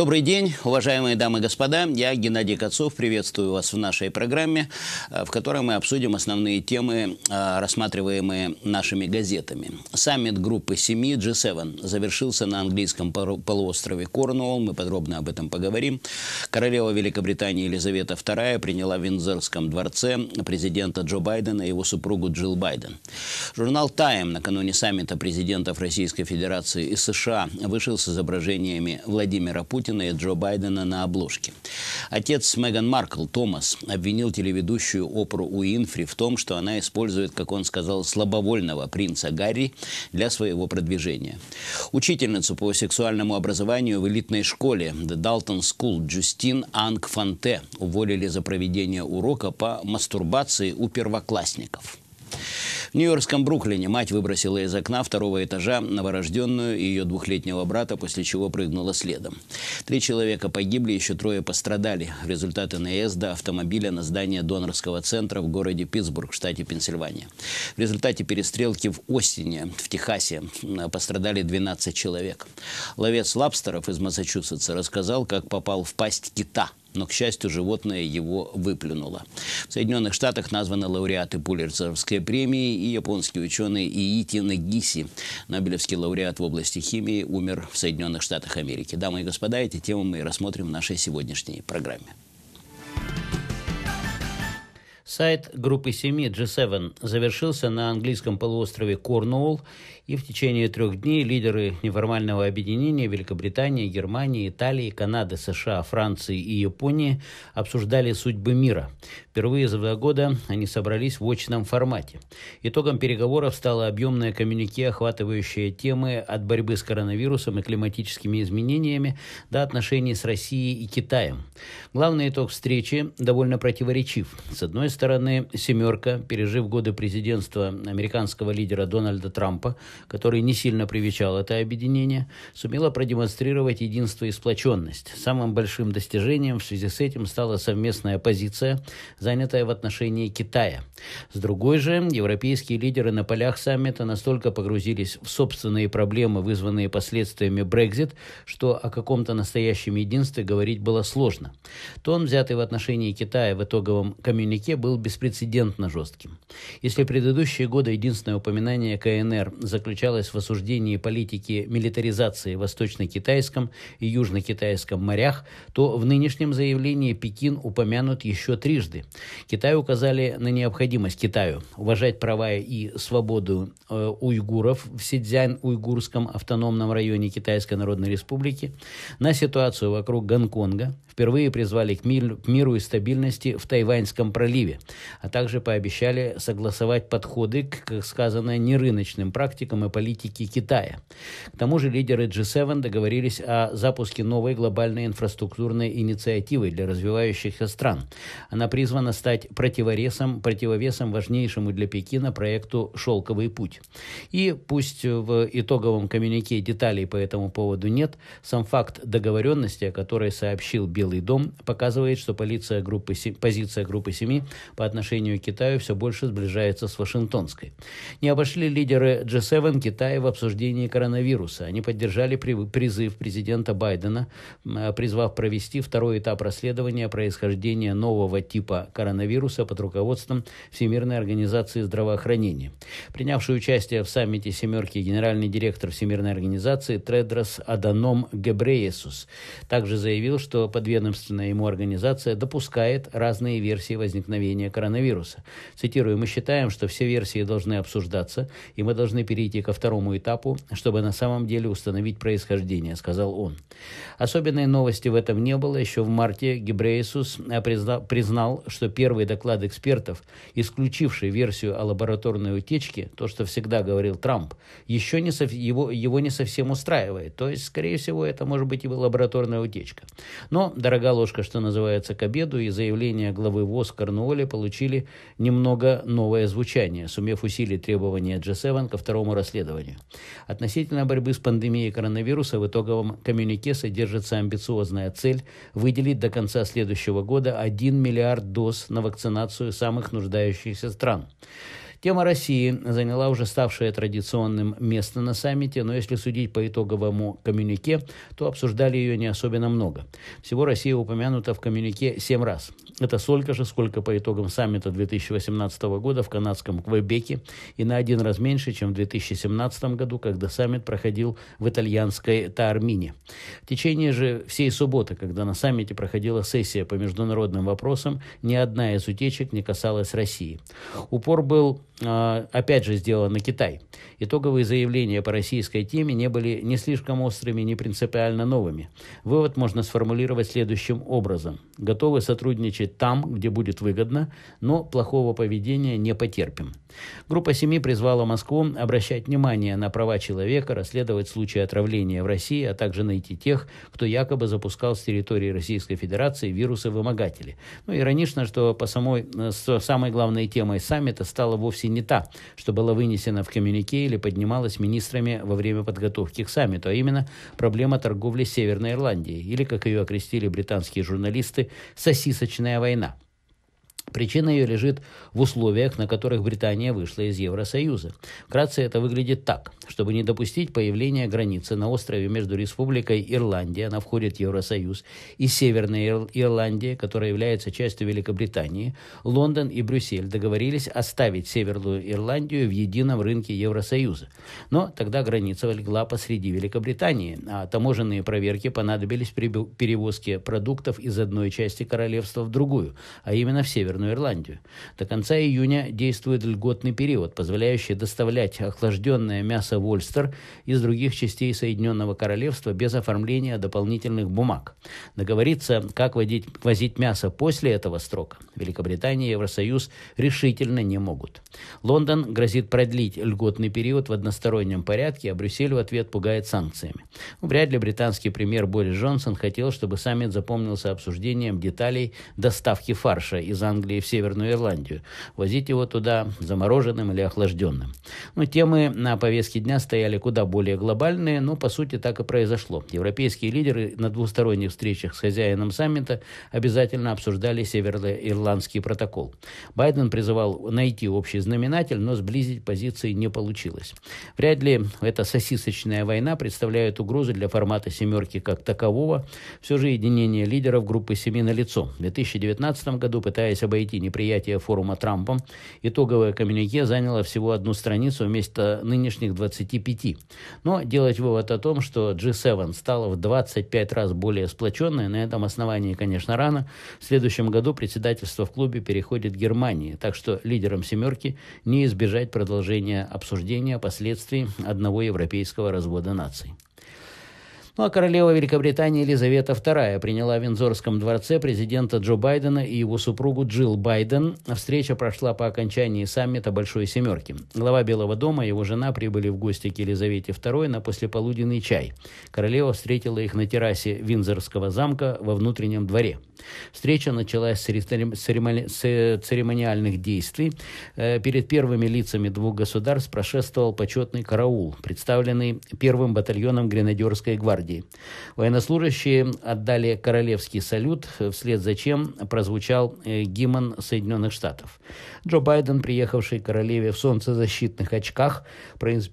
Добрый день, уважаемые дамы и господа. Я, Геннадий Кацов, приветствую вас в нашей программе, э, в которой мы обсудим основные темы, э, рассматриваемые нашими газетами. Саммит группы семьи G7 завершился на английском полуострове Корнуолл. Мы подробно об этом поговорим. Королева Великобритании Елизавета II приняла в Виндзорском дворце президента Джо Байдена и его супругу Джилл Байден. Журнал «Тайм» накануне саммита президентов Российской Федерации и США вышел с изображениями Владимира Путина Путина и Джо Байдена на обложке. Отец Меган Маркл, Томас, обвинил телеведущую Опру Уинфри в том, что она использует, как он сказал, слабовольного принца Гарри для своего продвижения. Учительницу по сексуальному образованию в элитной школе The Dalton School Джустин Анг Фанте уволили за проведение урока по мастурбации у первоклассников. В нью-йоркском Бруклине мать выбросила из окна второго этажа новорожденную и ее двухлетнего брата, после чего прыгнула следом. Три человека погибли, еще трое пострадали. Результаты наезда автомобиля на здание донорского центра в городе Питтсбург, штате Пенсильвания. В результате перестрелки в осени в Техасе, э, пострадали 12 человек. Ловец лабстеров из Массачусетса рассказал, как попал в пасть кита – но, к счастью, животное его выплюнуло. В Соединенных Штатах названы лауреаты Пулитцеровской премии и японский ученый Иити Нагиси, Нобелевский лауреат в области химии, умер в Соединенных Штатах Америки. Дамы и господа, эти темы мы рассмотрим в нашей сегодняшней программе. Сайт группы семи G7 завершился на английском полуострове Корнуолл, и в течение трех дней лидеры неформального объединения Великобритании, Германии, Италии, Канады, США, Франции и Японии обсуждали судьбы мира. Впервые за два года они собрались в очном формате. Итогом переговоров стало объемное коммюнике, охватывающее темы от борьбы с коронавирусом и климатическими изменениями до отношений с Россией и Китаем. Главный итог встречи довольно противоречив. С одной стороны, стороны, «семерка», пережив годы президентства американского лидера Дональда Трампа, который не сильно привечал это объединение, сумела продемонстрировать единство и сплоченность. Самым большим достижением в связи с этим стала совместная позиция, занятая в отношении Китая. С другой же, европейские лидеры на полях саммита настолько погрузились в собственные проблемы, вызванные последствиями Брекзит, что о каком-то настоящем единстве говорить было сложно. Тон, взятый в отношении Китая в итоговом коммюнике, был был беспрецедентно жестким. Если предыдущие годы единственное упоминание КНР заключалось в осуждении политики милитаризации в Восточно-Китайском и Южно-Китайском морях, то в нынешнем заявлении Пекин упомянут еще трижды. Китай указали на необходимость Китаю уважать права и свободу э, уйгуров в Сидзянь-Уйгурском автономном районе Китайской Народной Республики, на ситуацию вокруг Гонконга, впервые призвали к миру и стабильности в Тайваньском проливе а также пообещали согласовать подходы к, как сказано, нерыночным практикам и политике Китая. К тому же лидеры G7 договорились о запуске новой глобальной инфраструктурной инициативы для развивающихся стран. Она призвана стать противоресом, противовесом важнейшему для Пекина проекту «Шелковый путь». И пусть в итоговом коммюнике деталей по этому поводу нет, сам факт договоренности, о которой сообщил Белый дом, показывает, что полиция группы, позиция группы семи по отношению к Китаю все больше сближается с Вашингтонской. Не обошли лидеры G7 Китая в обсуждении коронавируса. Они поддержали призыв президента Байдена, э, призвав провести второй этап расследования происхождения нового типа коронавируса под руководством Всемирной организации здравоохранения. Принявший участие в саммите «семерки» генеральный директор Всемирной организации Тредрос Аданом Гебреесус также заявил, что подведомственная ему организация допускает разные версии возникновения возникновения коронавируса. Цитирую, мы считаем, что все версии должны обсуждаться, и мы должны перейти ко второму этапу, чтобы на самом деле установить происхождение, сказал он. Особенной новости в этом не было. Еще в марте Гебрейсус признал, что первый доклад экспертов, исключивший версию о лабораторной утечке, то, что всегда говорил Трамп, еще не со, его, его не совсем устраивает. То есть, скорее всего, это может быть и лабораторная утечка. Но дорога ложка, что называется, к обеду, и заявление главы ВОЗ Корнуоли более получили немного новое звучание, сумев усилить требования G7 ко второму расследованию. Относительно борьбы с пандемией коронавируса в итоговом коммюнике содержится амбициозная цель выделить до конца следующего года 1 миллиард доз на вакцинацию самых нуждающихся стран. Тема России заняла уже ставшее традиционным место на саммите, но если судить по итоговому коммюнике, то обсуждали ее не особенно много. Всего Россия упомянута в коммюнике семь раз. Это столько же, сколько по итогам саммита 2018 года в канадском Квебеке и на один раз меньше, чем в 2017 году, когда саммит проходил в итальянской Таармине. В течение же всей субботы, когда на саммите проходила сессия по международным вопросам, ни одна из утечек не касалась России. Упор был а, опять же сделан на Китай. Итоговые заявления по российской теме не были ни слишком острыми, ни принципиально новыми. Вывод можно сформулировать следующим образом. Готовы сотрудничать работать там, где будет выгодно, но плохого поведения не потерпим. Группа семи призвала Москву обращать внимание на права человека, расследовать случаи отравления в России, а также найти тех, кто якобы запускал с территории Российской Федерации вирусы-вымогатели. Ну, иронично, что по самой, э, самой главной темой саммита стала вовсе не та, что была вынесена в коммюнике или поднималась министрами во время подготовки к саммиту, а именно проблема торговли Северной Ирландией, или, как ее окрестили британские журналисты, сосисочная война. Причина ее лежит в условиях, на которых Британия вышла из Евросоюза. Вкратце это выглядит так. Чтобы не допустить появления границы на острове между Республикой Ирландия, она входит в Евросоюз, и Северной Ир Ирландия, которая является частью Великобритании, Лондон и Брюссель договорились оставить Северную Ирландию в едином рынке Евросоюза. Но тогда граница легла посреди Великобритании, а таможенные проверки понадобились при перевозке продуктов из одной части королевства в другую, а именно в Север. Северную Ирландию. До конца июня действует льготный период, позволяющий доставлять охлажденное мясо в Ольстер из других частей Соединенного Королевства без оформления дополнительных бумаг. Договориться, как водить, возить мясо после этого срока, Великобритания и Евросоюз решительно не могут. Лондон грозит продлить льготный период в одностороннем порядке, а Брюссель в ответ пугает санкциями. Вряд ли британский премьер Борис Джонсон хотел, чтобы саммит запомнился обсуждением деталей доставки фарша из Англии Англии в Северную Ирландию, возить его туда замороженным или охлажденным. Но ну, темы на повестке дня стояли куда более глобальные, но по сути так и произошло. Европейские лидеры на двусторонних встречах с хозяином саммита обязательно обсуждали североирландский протокол. Байден призывал найти общий знаменатель, но сблизить позиции не получилось. Вряд ли эта сосисочная война представляет угрозу для формата «семерки» как такового. Все же единение лидеров группы «Семи» на лицо. В 2019 году, пытаясь обойти неприятие форума Трампом, итоговое коммюнике заняло всего одну страницу вместо нынешних 25. Но делать вывод о том, что G7 стала в 25 раз более сплоченной, на этом основании, конечно, рано. В следующем году председательство в клубе переходит Германии, так что лидерам «семерки» не избежать продолжения обсуждения последствий одного европейского развода наций. Ну а королева Великобритании Елизавета II приняла в Винзорском дворце президента Джо Байдена и его супругу Джилл Байден. Встреча прошла по окончании саммита «Большой семерки». Глава Белого дома и его жена прибыли в гости к Елизавете II на послеполуденный чай. Королева встретила их на террасе Винзорского замка во внутреннем дворе. Встреча началась с церемониальных действий. Э, перед первыми лицами двух государств прошествовал почетный караул, представленный первым батальоном гренадерской гвардии гвардии. Военнослужащие отдали королевский салют, вслед за чем прозвучал э, гимн Соединенных Штатов. Джо Байден, приехавший к королеве в солнцезащитных очках, произнес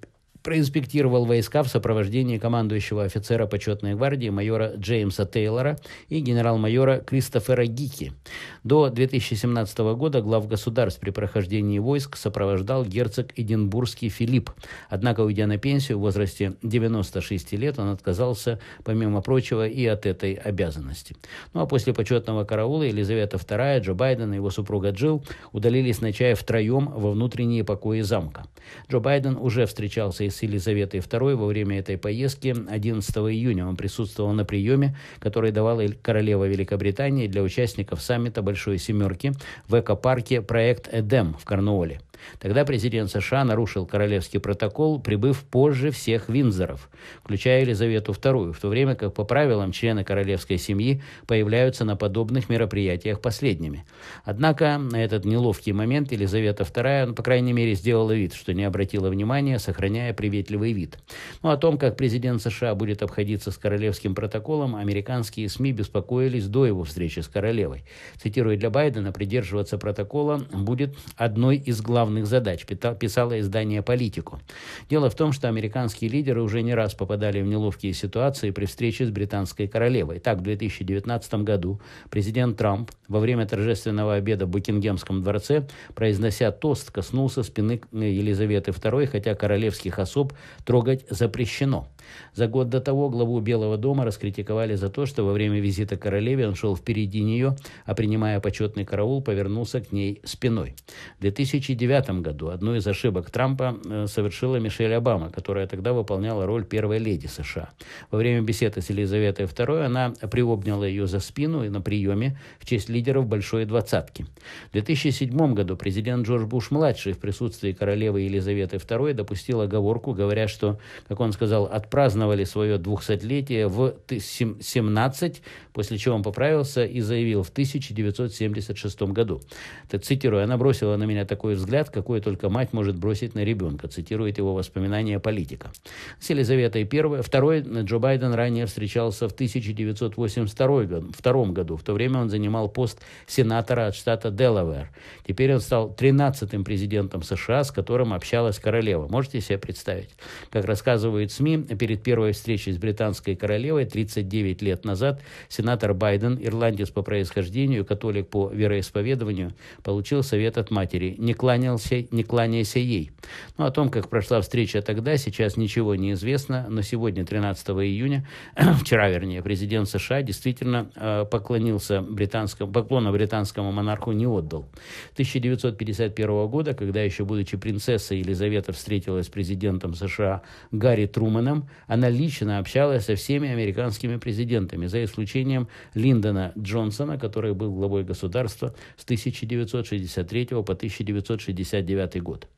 проинспектировал войска в сопровождении командующего офицера почетной гвардии майора Джеймса Тейлора и генерал-майора Кристофера Гики. До 2017 года глав государств при прохождении войск сопровождал герцог Эдинбургский Филипп. Однако, уйдя на пенсию в возрасте 96 лет, он отказался, помимо прочего, и от этой обязанности. Ну а после почетного караула Елизавета II, Джо Байден и его супруга Джилл удалились на чай втроем во внутренние покои замка. Джо Байден уже встречался и с с Елизаветой II во время этой поездки 11 июня. Он присутствовал на приеме, который давала королева Великобритании для участников саммита «Большой семерки» в экопарке «Проект Эдем» в Корнуоле. Тогда президент США нарушил королевский протокол, прибыв позже всех Винзоров, включая Елизавету II, в то время как по правилам члены королевской семьи появляются на подобных мероприятиях последними. Однако на этот неловкий момент Елизавета II, он ну, по крайней мере, сделала вид, что не обратила внимания, сохраняя приветливый вид. Но ну, о том, как президент США будет обходиться с королевским протоколом, американские СМИ беспокоились до его встречи с королевой. Цитируя для Байдена, придерживаться протокола будет одной из главных главных задач, писало издание «Политику». Дело в том, что американские лидеры уже не раз попадали в неловкие ситуации при встрече с британской королевой. Так, в 2019 году президент Трамп во время торжественного обеда в Букингемском дворце, произнося тост, коснулся спины э, Елизаветы II, хотя королевских особ трогать запрещено. За год до того главу Белого дома раскритиковали за то, что во время визита королеве он шел впереди нее, а принимая почетный караул, повернулся к ней спиной. В 2009 2009 году одну из ошибок Трампа э, совершила Мишель Обама, которая тогда выполняла роль первой леди США. Во время беседы с Елизаветой II она приобняла ее за спину и на приеме в честь лидеров Большой Двадцатки. В 2007 году президент Джордж Буш-младший в присутствии королевы Елизаветы II допустил оговорку, говоря, что, как он сказал, отпраздновали свое двухсотлетие в 17, после чего он поправился и заявил в 1976 году. Это, цитирую, она бросила на меня такой взгляд, яд, какой только мать может бросить на ребенка, цитирует его воспоминания политика. С Елизаветой I, второй Джо Байден ранее встречался в 1982 году. году, В то время он занимал пост сенатора от штата Делавэр. Теперь он стал 13-м президентом США, с которым общалась королева. Можете себе представить? Как рассказывают СМИ, перед первой встречей с британской королевой 39 лет назад сенатор Байден, ирландец по происхождению, католик по вероисповеданию, получил совет от матери «Не кланял кланялся, не кланяйся ей. Но ну, о том, как прошла встреча тогда, сейчас ничего не известно, но сегодня, 13 июня, вчера, вернее, президент США действительно э, поклонился британскому, поклона британскому монарху не отдал. 1951 года, когда еще будучи принцессой, Елизавета встретилась с президентом США Гарри Труманом, она лично общалась со всеми американскими президентами, за исключением Линдона Джонсона, который был главой государства с 1963 по 1960 1969 год.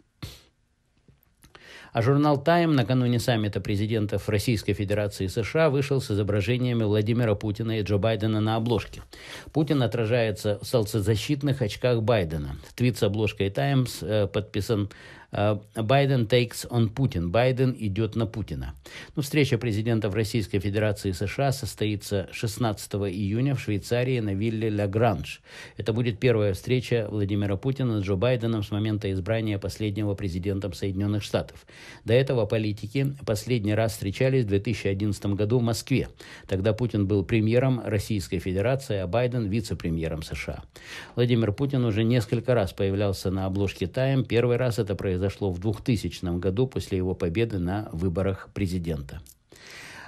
А журнал «Тайм» накануне саммита президентов Российской Федерации и США вышел с изображениями Владимира Путина и Джо Байдена на обложке. Путин отражается в солнцезащитных очках Байдена. Твит с обложкой «Таймс» э, подписан Э, Байден takes on Putin. Байден идет на Путина. Ну, встреча президентов Российской Федерации и США состоится 16 июня в Швейцарии на вилле Ля Гранж. Это будет первая встреча Владимира Путина с Джо Байденом с момента избрания последнего президентом Соединенных Штатов. До этого политики последний раз встречались в 2011 году в Москве. Тогда Путин был премьером Российской Федерации, а Байден вице-премьером США. Владимир Путин уже несколько раз появлялся на обложке «Тайм». Первый раз это произошло произошло в 2000 году после его победы на выборах президента.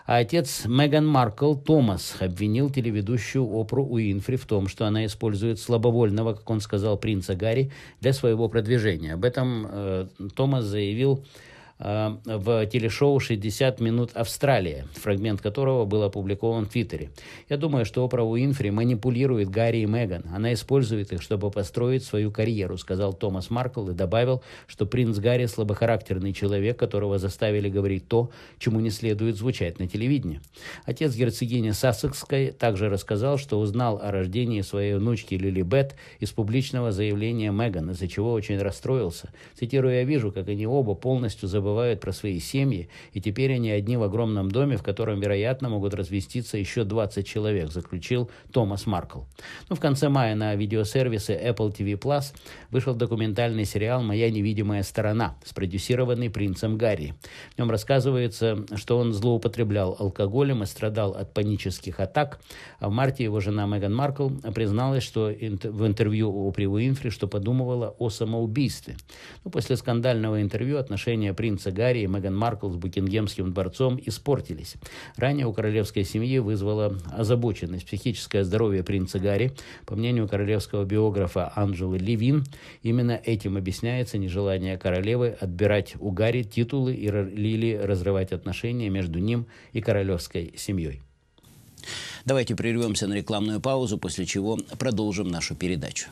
А отец Меган Маркл, Томас, обвинил телеведущую Опру Уинфри в том, что она использует слабовольного, как он сказал, принца Гарри для своего продвижения. Об этом э, Томас заявил Э, в телешоу «60 минут Австралия», фрагмент которого был опубликован в Твиттере. Я думаю, что Опра Уинфри манипулирует Гарри и Меган. Она использует их, чтобы построить свою карьеру, сказал Томас Маркл и добавил, что принц Гарри слабохарактерный человек, которого заставили говорить то, чему не следует звучать на телевидении. Отец герцогини Сассекской также рассказал, что узнал о рождении своей внучки Лили Бет из публичного заявления Меган, из-за чего очень расстроился. Цитирую, я вижу, как они оба полностью забывают забывают про свои семьи, и теперь они одни в огромном доме, в котором, вероятно, могут развеститься еще 20 человек, заключил Томас Маркл. Ну, в конце мая на видеосервисы Apple TV Plus вышел документальный сериал «Моя невидимая сторона», спродюсированный принцем Гарри. В нем рассказывается, что он злоупотреблял алкоголем и страдал от панических атак, а в марте его жена Меган Маркл призналась, что в интервью у Уинфри, что подумывала о самоубийстве. Ну, после скандального интервью отношения принца принца Гарри и Меган Маркл с Букингемским дворцом испортились. Ранее у королевской семьи вызвала озабоченность психическое здоровье принца Гарри. По мнению королевского биографа Анджелы Левин, именно этим объясняется нежелание королевы отбирать у Гарри титулы и или разрывать отношения между ним и королевской семьей. Давайте прервемся на рекламную паузу, после чего продолжим нашу передачу.